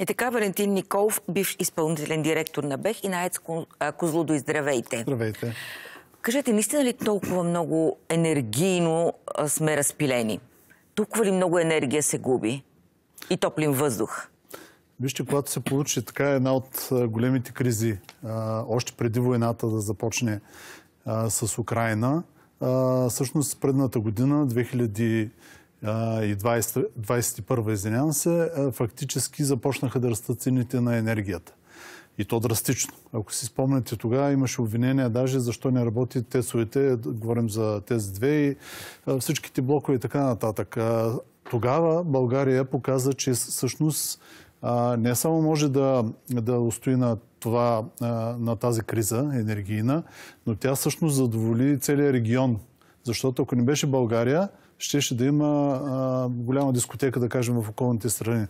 И е така, Валентин Николов, бивш изпълнителен директор на БЕХ и на ЕЦ Козлодо. Здравейте! Здравейте! Кажете, наистина ли толкова много енергийно сме разпилени? Толкова ли много енергия се губи? И топлим въздух? Вижте, когато се получи така една от големите кризи, още преди войната да започне с Украина, всъщност предната година, 2000 и 2021, извинявам се, фактически започнаха да растат цените на енергията. И то драстично. Ако си спомняте, тогава имаше обвинения даже защо не работи тесовете, говорим за тези 2 и всичките блокове и така нататък. Тогава България показа, че всъщност не само може да, да устои на, това, на тази криза енергийна, но тя всъщност задоволи целият регион. Защото ако не беше България, щеше да има голяма дискотека, да кажем, в околните страни.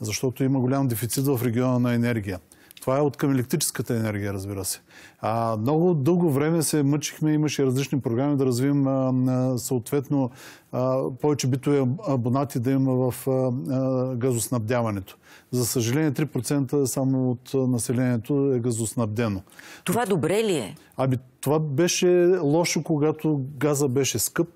Защото има голям дефицит в региона на енергия. Това е от към електрическата енергия, разбира се. А, много дълго време се мъчихме, имаше различни програми да развием а, съответно а, повече битови абонати да има в а, газоснабдяването. За съжаление, 3% само от населението е газоснабдено. Това добре ли е? Ами, това беше лошо, когато газа беше скъп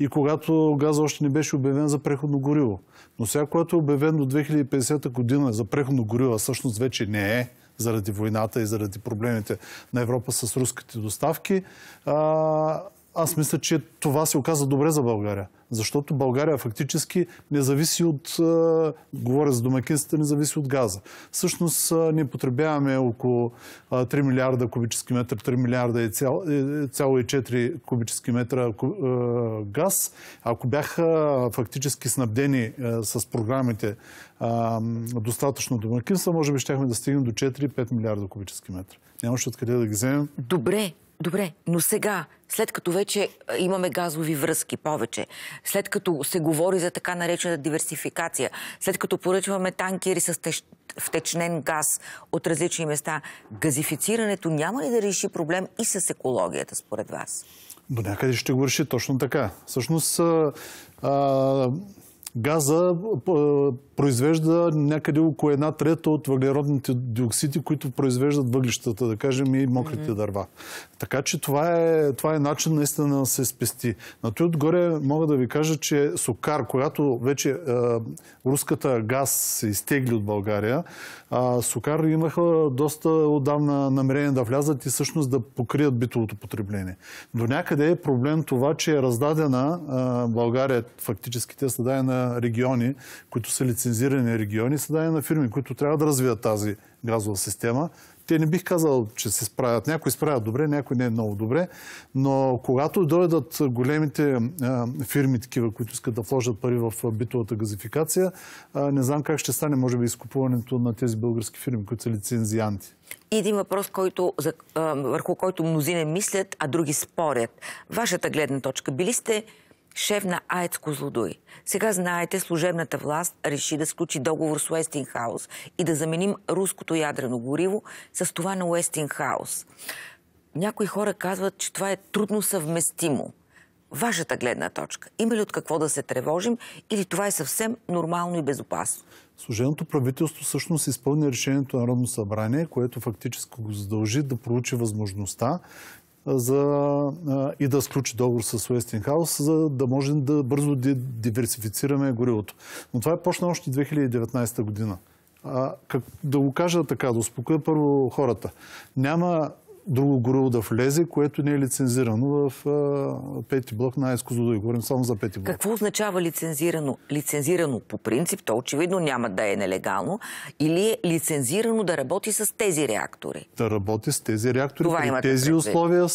и когато газ още не беше обявен за преходно гориво. Но сега, когато е обявен до 2050 година за преходно гориво, всъщност вече не е, заради войната и заради проблемите на Европа с руските доставки, аз мисля, че това се оказа добре за България. Защото България фактически не зависи от, говоря за домакинствата, не зависи от газа. Всъщност ние потребяваме около 3 милиарда кубически метра, 3 милиарда и е, цяло, и 4 кубически метра газ. Ако бяха фактически снабдени с програмите достатъчно домакинства, може би щяхме да стигнем до 4-5 милиарда кубически метра. Нямаше откъде да ги вземем. Добре, Добре, но сега, след като вече имаме газови връзки повече, след като се говори за така наречена диверсификация, след като поръчваме танкери с тещ... втечнен газ от различни места, газифицирането няма ли да реши проблем и с екологията, според вас? До някъде ще го реши точно така. Всъщност, а, газа произвежда някъде около една трета от въглеродните диоксиди, които произвеждат въглищата, да кажем и мокрите дърва. Така че това е, това е начин наистина да се спести. На той отгоре мога да ви кажа, че Сокар, която вече е, руската газ се изтегли от България, а Сокар имаха доста отдавна намерение да влязат и всъщност да покрият битовото потребление. До някъде е проблем това, че е раздадена е, България, фактически те са дадена региони, които са лицензирани региони, са дадени на фирми, които трябва да развият тази газова система. Те не бих казал, че се справят. Някои справят добре, някои не е много добре, но когато дойдат големите фирми, такива, които искат да вложат пари в битовата газификация, не знам как ще стане, може би, изкупуването на тези български фирми, които са лицензианти. И един въпрос, който, за, върху който мнозина мислят, а други спорят. Вашата гледна точка. Били сте шеф на АЕЦ Козлодой. Сега знаете, служебната власт реши да сключи договор с Уестингхаус и да заменим руското ядрено гориво с това на Уестингхаус. Някои хора казват, че това е трудно съвместимо. Вашата гледна точка. Има ли от какво да се тревожим или това е съвсем нормално и безопасно? Служебното правителство всъщност изпълни решението на Народно събрание, което фактически го задължи да проучи възможността за, и да сключи договор с Westinghouse, за да можем да бързо диверсифицираме горивото. Но това е почна още 2019 година. А, как, да го кажа така, да успокоя първо хората. Няма друго гориво да влезе, което не е лицензирано в пети блок на Айско Зодо. И говорим само за пети блок. Какво означава лицензирано? Лицензирано по принцип, то очевидно няма да е нелегално, или е лицензирано да работи с тези реактори? Да работи с тези реактори при тези условия,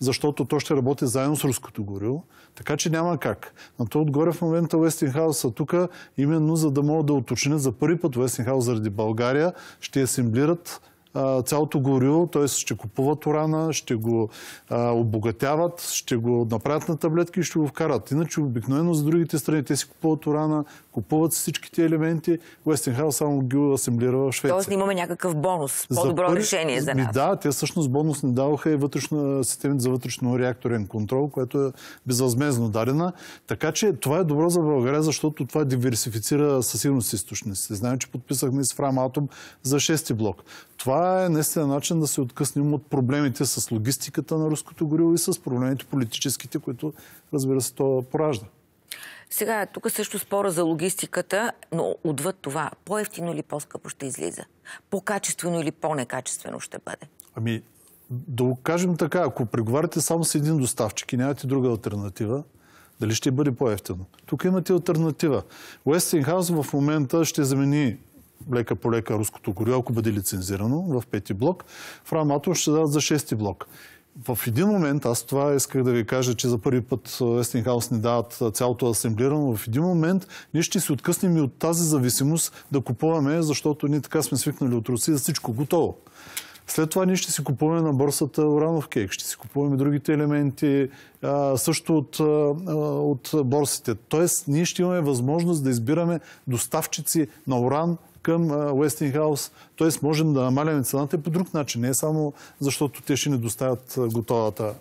защото то ще работи заедно с руското гориво. Така че няма как. На то отгоре в момента Уестингхаус са тук, именно за да могат да уточнят за първи път Уестингхаус заради България, ще асемблират цялото горио, т.е. ще купуват урана, ще го а, обогатяват, ще го направят на таблетки и ще го вкарат. Иначе обикновено за другите страни те си купуват урана, купуват всичките елементи, Westinghouse само ги асемблира в Швеция. Тоест имаме някакъв бонус, по-добро решение за нас. Да, те всъщност бонус не даваха и вътрешна, системите за вътрешно реакторен контрол, което е безвъзмезно дадена. Така че това е добро за България, защото това диверсифицира със сигурност източниците. Знаем, че подписахме с Фрам Атом за шести блок. Това е наистина начин да се откъснем от проблемите с логистиката на руското гориво и с проблемите политическите, които разбира се то поражда. Сега, тук също спора за логистиката, но отвъд това, по-ефтино или по-скъпо ще излиза? По-качествено или по-некачествено ще бъде? Ами, да го кажем така, ако преговаряте само с един доставчик и нямате друга альтернатива, дали ще бъде по-ефтино? Тук имате альтернатива. Хаус в момента ще замени лека по лека руското горе, ако бъде лицензирано в пети блок, в Раматом ще дадат за шести блок. В един момент, аз това исках да ви кажа, че за първи път Westinghouse е, ни дават е, цялото асемблирано, в един момент ние ще се откъснем и от тази зависимост да купуваме, защото ние така сме свикнали от за всичко готово. След това ние ще си купуваме на борсата Уранов кейк, ще си купуваме другите елементи, е, също от, от борсите. Тоест, ние ще имаме възможност да избираме доставчици на уран към Westinghouse. Тоест можем да намаляме цената по друг начин. Не само защото те ще не доставят готовата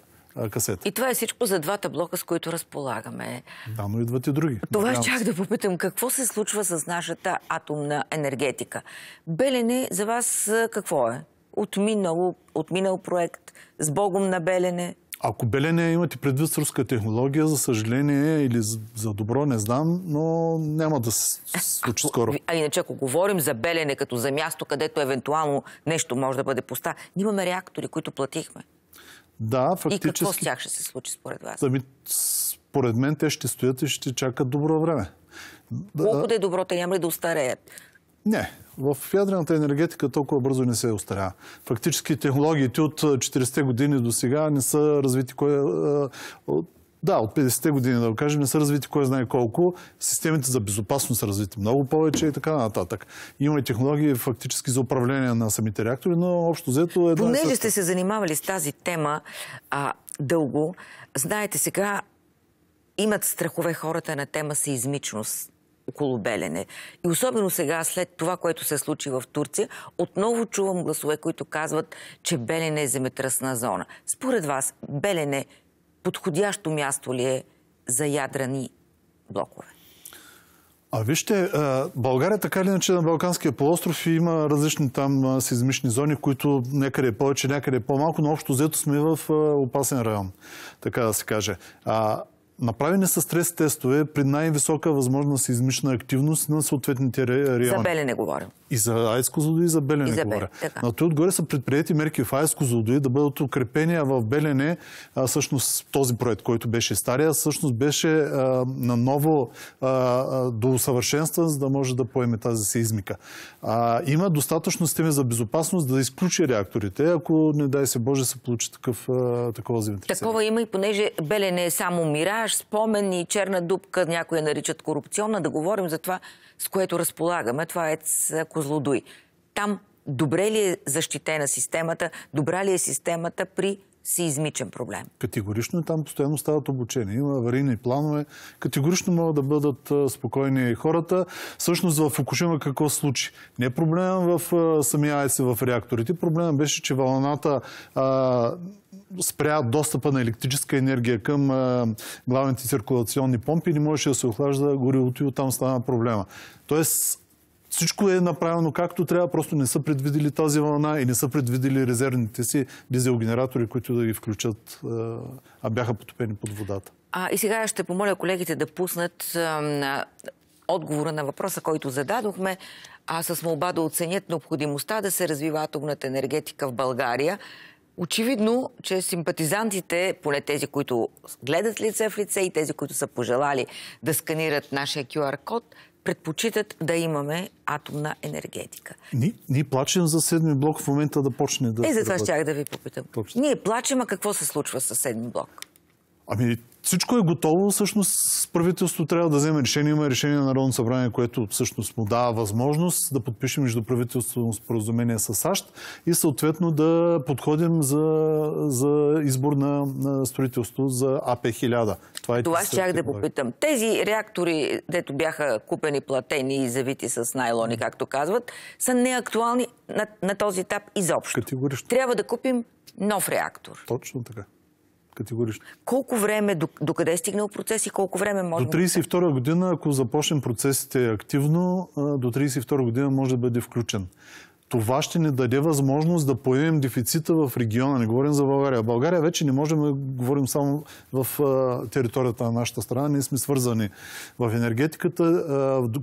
касета. И това е всичко за двата блока, с които разполагаме. Да, но идват и други. Това чак да попитам. Какво се случва с нашата атомна енергетика? Белене за вас какво е? отминал проект, с Богом на Белене? Ако Белене имате предвид с руска технология, за съжаление или за добро, не знам, но няма да се случи скоро. А иначе, ако говорим за Белене като за място, където евентуално нещо може да бъде поста, имаме реактори, които платихме. Да, фактически. И какво с тях ще се случи според вас? Ами, според мен те ще стоят и ще чакат добро време. Колко да е добро, те няма ли да устареят? Не. В ядрената енергетика толкова бързо не се остаря. Фактически технологиите от 40-те години до сега не са развити кой, да, от 50-те години, да го кажем, не са развити кой знае колко. Системите за безопасност са развити много повече и така нататък. Имаме технологии фактически за управление на самите реактори, но общо взето е... Понеже сте се занимавали с тази тема а, дълго, знаете сега имат страхове хората на тема сеизмичност около Белене. И особено сега, след това, което се случи в Турция, отново чувам гласове, които казват, че Белене е земетръсна зона. Според вас, Белене подходящо място ли е за ядрени блокове? А вижте, България така или иначе на Балканския полуостров има различни там сизмични зони, които някъде е повече, някъде е по-малко, но общо взето сме в опасен район, така да се каже. А Направени са стрес тестове при най-висока възможна сеизмична активност на съответните райони. За Белене говоря. И за Айско злодои, и за Белене и говоря. На той отгоре са предприяти мерки в Айско злодои да бъдат укрепени, а в Белене всъщност този проект, който беше стария, всъщност беше на наново до усъвършенства, за да може да поеме тази сеизмика. има достатъчно системи за безопасност да изключи реакторите, ако не дай се Боже се получи такъв, такова земетресение. Такова има и понеже Белене е само мираж, наш спомен и черна дупка, някои я наричат корупционна, да говорим за това, с което разполагаме. Това е Козлодуй. Там добре ли е защитена системата, добра ли е системата при измичен проблем. Категорично там постоянно стават обучения. Има аварийни планове. Категорично могат да бъдат спокойни хората. Същност в Фукушима какво се случи? Не е проблема в самия айси в реакторите. Проблемът беше, че вълната спря достъпа на електрическа енергия към главните циркулационни помпи и не можеше да се охлажда горивото и оттам стана проблема. Тоест всичко е направено както трябва, просто не са предвидели тази вълна и не са предвидели резервните си дизелгенератори, които да ги включат, а бяха потопени под водата. А, и сега ще помоля колегите да пуснат а, отговора на въпроса, който зададохме, а с молба да оценят необходимостта да се развива атомната енергетика в България. Очевидно, че симпатизантите, поне тези, които гледат лице в лице и тези, които са пожелали да сканират нашия QR-код, предпочитат да имаме атомна енергетика. Ни, ние плачем за седми блок в момента да почне да... Е, за това ще да ви попитам. Точно. Ние плачем, а какво се случва с седми блок? Ами, всичко е готово. Всъщност правителството трябва да вземе решение. Има решение на Народно събрание, което всъщност му дава възможност да подпишем междуправителствено споразумение с САЩ и съответно да подходим за, за избор на, на строителство за АП-1000. Това, е Това щях да попитам. Тези реактори, дето бяха купени, платени и завити с найлони, както казват, са неактуални на, на този етап изобщо. Категорично. Трябва да купим нов реактор. Точно така. Категорично. Колко време, докъде е стигнал процес и колко време може... До 32 година, ако започнем процесите активно, до 32 година може да бъде включен това ще ни даде възможност да поемем дефицита в региона. Не говорим за България. България вече не можем да говорим само в територията на нашата страна. Ние сме свързани в енергетиката.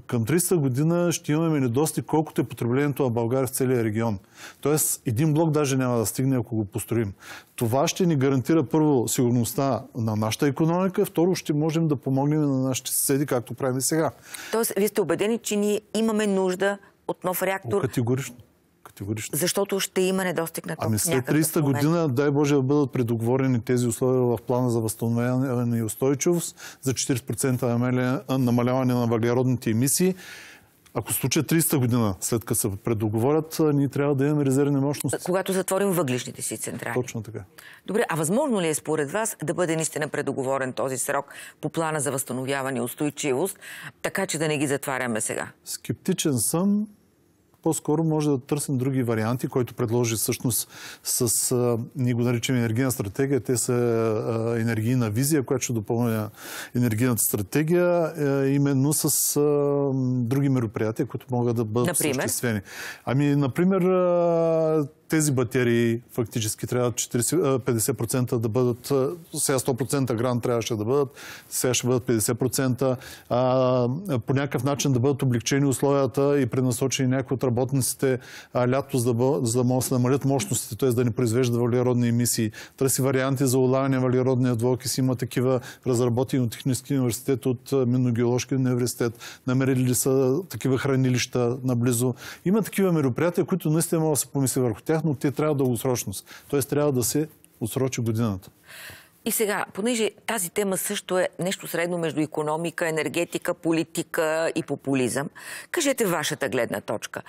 към 300 година ще имаме недостиг колкото е потреблението на България в целия регион. Тоест, един блок даже няма да стигне, ако го построим. Това ще ни гарантира първо сигурността на нашата економика, второ ще можем да помогнем на нашите съседи, както правим сега. Тоест, вие сте убедени, че ние имаме нужда от нов реактор. Категорично категорично. Защото ще има недостиг на ток. Ами след 300 година, дай Боже, да бъдат предоговорени тези условия в плана за възстановяване и устойчивост за 40% намаляване на въглеродните емисии. Ако случат 300 година, след като се предоговорят, ние трябва да имаме резервни мощности. Когато затворим въглишните си централи. Точно така. Добре, а възможно ли е според вас да бъде наистина предоговорен този срок по плана за възстановяване и устойчивост, така че да не ги затваряме сега? Скептичен съм, по-скоро може да търсим други варианти, който предложи всъщност с, а, ние го наричаме енергийна стратегия, те са а, енергийна визия, която ще допълня енергийната стратегия, а, е, именно с а, други мероприятия, които могат да бъдат съществени. осъществени. Ами, например, а, тези батерии фактически трябва 40, 50% да бъдат, сега 100% грант трябваше да бъдат, сега ще бъдат 50%, а, по някакъв начин да бъдат облегчени условията и пренасочени някои от работниците а, лято, за да, бъ, за да могат да намалят мощностите, т.е. да не произвеждат въглеродни емисии. Търси варианти за улавяне на двойки, Си Има такива разработени от Технически университет, от миногеоложки университет. Намерили ли са такива хранилища наблизо? Има такива мероприятия, които наистина могат да се помисли върху тях но те трябва дългосрочност. Е Тоест трябва да се отсрочи годината. И сега, понеже тази тема също е нещо средно между економика, енергетика, политика и популизъм, кажете вашата гледна точка.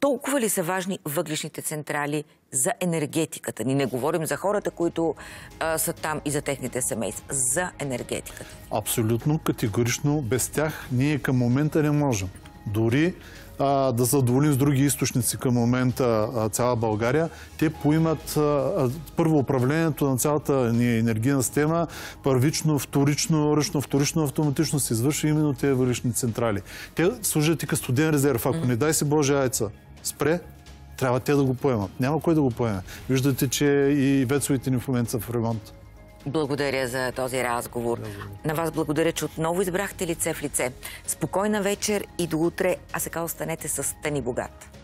Толкова ли са важни въглишните централи за енергетиката? Ни не говорим за хората, които а, са там и за техните семейства. За енергетиката. Абсолютно, категорично. Без тях ние към момента не можем. Дори а, да задоволим с други източници към момента а, цяла България. Те поимат а, първо управлението на цялата ни енергийна система, първично, вторично, ръчно, вторично, автоматично се извършва именно тези вършни централи. Те служат и като студен резерв. Ако не дай си Боже яйца спре, трябва те да го поемат. Няма кой да го поеме. Виждате, че и вецовите ни в момента са в ремонт. Благодаря за този разговор. Благодаря. На вас благодаря, че отново избрахте лице в лице. Спокойна вечер и до утре, а сега останете с Тани Богат.